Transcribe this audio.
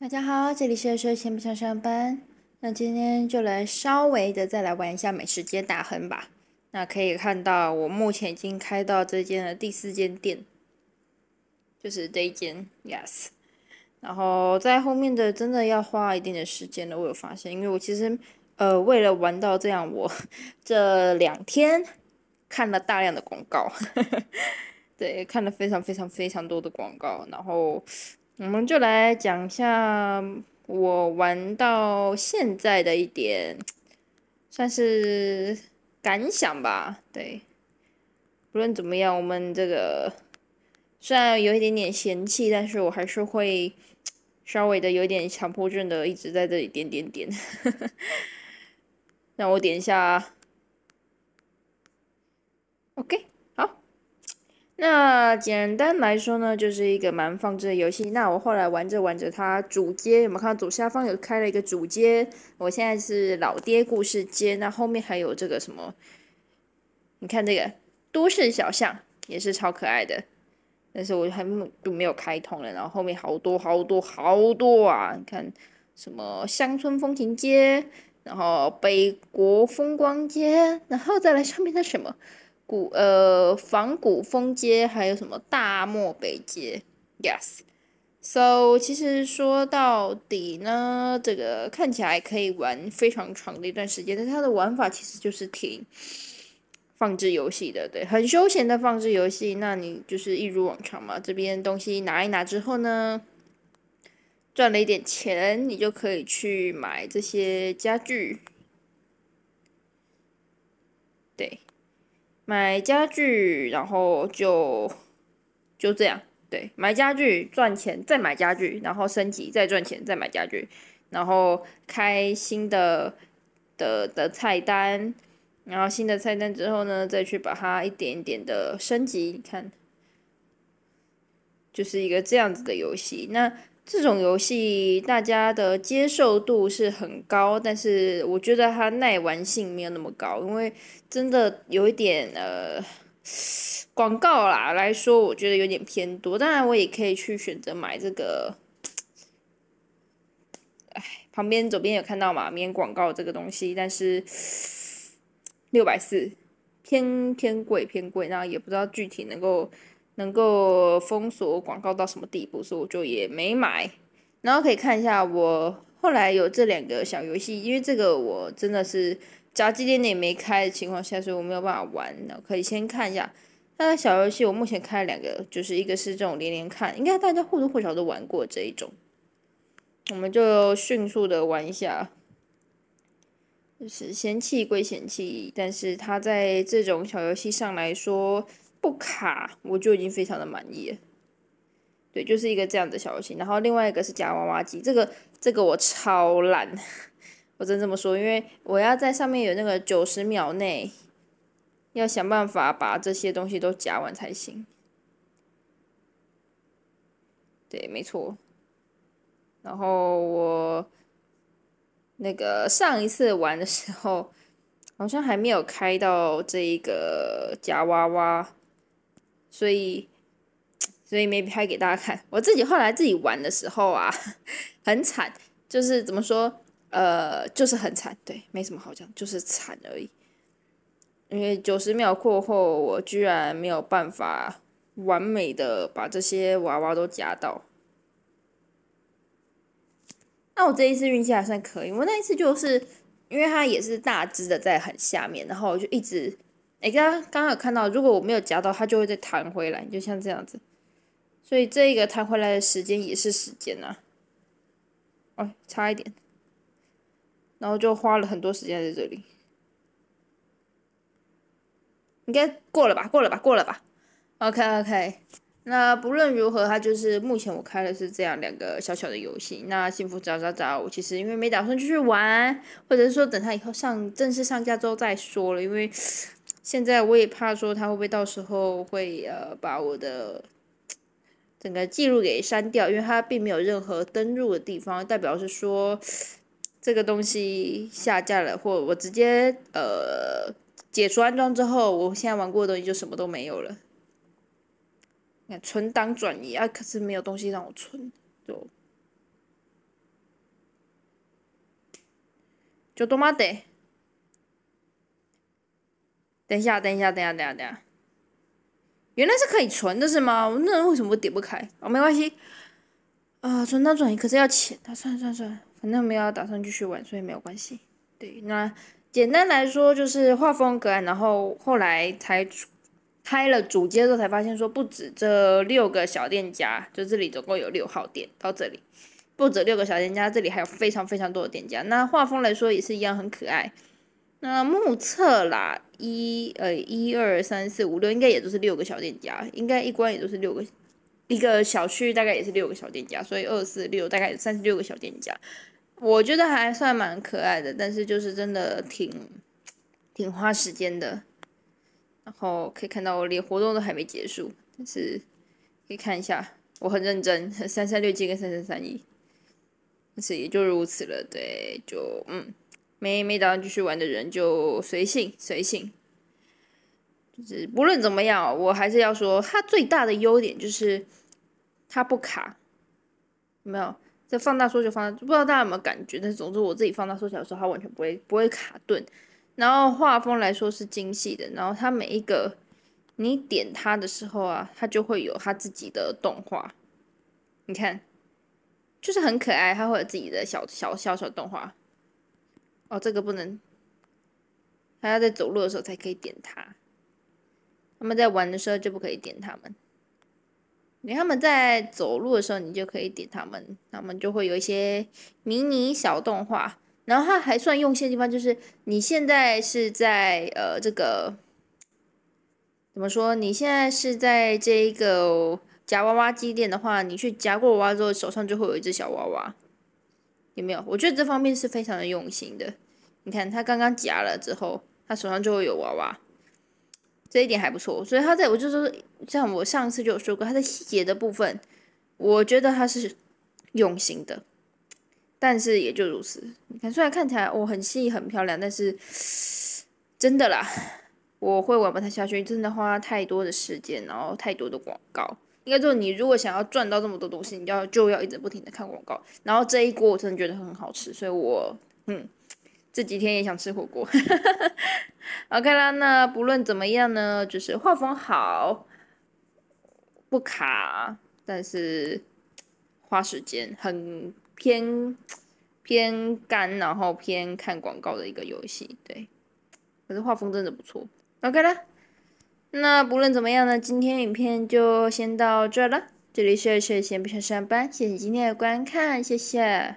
大家好，这里是说不想上班。那今天就来稍微的再来玩一下美食街大亨吧。那可以看到，我目前已经开到这间的第四间店，就是这一间，yes。然后在后面的真的要花一定的时间了。我有发现，因为我其实呃为了玩到这样，我 这两天看了大量的广告，对，看了非常非常非常多的广告，然后。我们就来讲一下我玩到现在的一点，算是感想吧。对，不论怎么样，我们这个虽然有一点点嫌弃，但是我还是会稍微的有点强迫症的，一直在这里点点点。让 我点一下，OK。那简单来说呢，就是一个蛮放置的游戏。那我后来玩着玩着，它主街，我们看到左下方有开了一个主街，我现在是老爹故事街。那后面还有这个什么？你看这个都市小巷也是超可爱的，但是我还都没有开通了。然后后面好多好多好多啊！你看什么乡村风情街，然后北国风光街，然后再来上面那什么？古呃仿古风街还有什么大漠北街，yes，so 其实说到底呢，这个看起来可以玩非常长的一段时间，但它的玩法其实就是挺放置游戏的，对，很休闲的放置游戏。那你就是一如往常嘛，这边东西拿一拿之后呢，赚了一点钱，你就可以去买这些家具。买家具，然后就就这样，对，买家具赚钱，再买家具，然后升级，再赚钱，再买家具，然后开新的的的菜单，然后新的菜单之后呢，再去把它一点一点的升级，你看，就是一个这样子的游戏，那。这种游戏大家的接受度是很高，但是我觉得它耐玩性没有那么高，因为真的有一点呃广告啦来说，我觉得有点偏多。当然，我也可以去选择买这个，唉，旁边左边有看到嘛，免广告这个东西，但是六百四，偏偏贵，偏贵，然后也不知道具体能够。能够封锁广告到什么地步，所以我就也没买。然后可以看一下我后来有这两个小游戏，因为这个我真的是炸鸡店也没开的情况下，所以我没有办法玩。可以先看一下它的小游戏，我目前开了两个，就是一个是这种连连看，应该大家或多或少都玩过这一种。我们就迅速的玩一下，就是嫌弃归嫌弃，但是它在这种小游戏上来说。不卡，我就已经非常的满意。对，就是一个这样的小游戏。然后另外一个是夹娃娃机，这个这个我超懒，我真这么说，因为我要在上面有那个九十秒内，要想办法把这些东西都夹完才行。对，没错。然后我那个上一次玩的时候，好像还没有开到这一个夹娃娃。所以，所以没拍给大家看。我自己后来自己玩的时候啊，很惨，就是怎么说，呃，就是很惨。对，没什么好讲，就是惨而已。因为九十秒过后，我居然没有办法完美的把这些娃娃都夹到。那我这一次运气还算可以，我那一次就是因为它也是大只的在很下面，然后我就一直。哎，刚刚刚有看到，如果我没有夹到，它就会再弹回来，就像这样子。所以这个弹回来的时间也是时间呐。哦，差一点，然后就花了很多时间在这里。应该过了吧？过了吧？过了吧？OK OK。那不论如何，它就是目前我开的是这样两个小小的游戏。那幸福找找找，我其实因为没打算继续玩，或者是说等它以后上正式上架之后再说了，因为。现在我也怕说他会不会到时候会呃把我的整个记录给删掉，因为它并没有任何登录的地方，代表是说这个东西下架了，或我直接呃解除安装之后，我现在玩过的东西就什么都没有了。看存档转移啊，可是没有东西让我存，就，就多没得。等一下等一下等下等下等下，原来是可以存的是吗？我那为什么点不开？哦，没关系。呃，存档转移可是要钱，那算了算了算了，反正我们要打算继续玩，所以没有关系。对，那简单来说就是画风格然后后来才开了主街之后才发现说不止这六个小店家，就这里总共有六号店到这里，不止六个小店家，这里还有非常非常多的店家。那画风来说也是一样很可爱。那目测啦。一呃一二三四五六，应该也都是六个小店家，应该一关也都是六个，一个小区大概也是六个小店家，所以二四六大概三十六个小店家，我觉得还算蛮可爱的，但是就是真的挺挺花时间的，然后可以看到我连活动都还没结束，但是可以看一下，我很认真，三三六七跟三三三一，但是也就如此了，对，就嗯。没没打算继续玩的人就随性随性，就是不论怎么样，我还是要说它最大的优点就是它不卡，没有这放大缩小放大，不知道大家有没有感觉？但总之我自己放大缩小的时候，它完全不会不会卡顿。然后画风来说是精细的，然后它每一个你点它的时候啊，它就会有它自己的动画。你看，就是很可爱，它会有自己的小小小小动画。哦，这个不能，他要在走路的时候才可以点它。他们在玩的时候就不可以点他们，你他们在走路的时候你就可以点他们，他们就会有一些迷你小动画。然后他还算用线的地方就是，你现在是在呃这个怎么说？你现在是在这一个夹娃娃机店的话，你去夹过娃娃之后，手上就会有一只小娃娃。有没有？我觉得这方面是非常的用心的。你看，他刚刚夹了之后，他手上就会有娃娃，这一点还不错。所以他在我就是像我上次就有说过，他在细节的部分，我觉得他是用心的。但是也就如此，你看，虽然看起来我很细很漂亮，但是真的啦，我会玩不太下去，真的花太多的时间，然后太多的广告。应该说，你如果想要赚到这么多东西，你要就要一直不停的看广告。然后这一锅我真的觉得很好吃，所以我嗯，这几天也想吃火锅。OK 啦，那不论怎么样呢，就是画风好，不卡，但是花时间很偏偏干，然后偏看广告的一个游戏。对，可是画风真的不错。OK 啦。那不论怎么样呢，今天影片就先到这了。这里是睡，先不想上班，谢谢今天的观看，谢谢。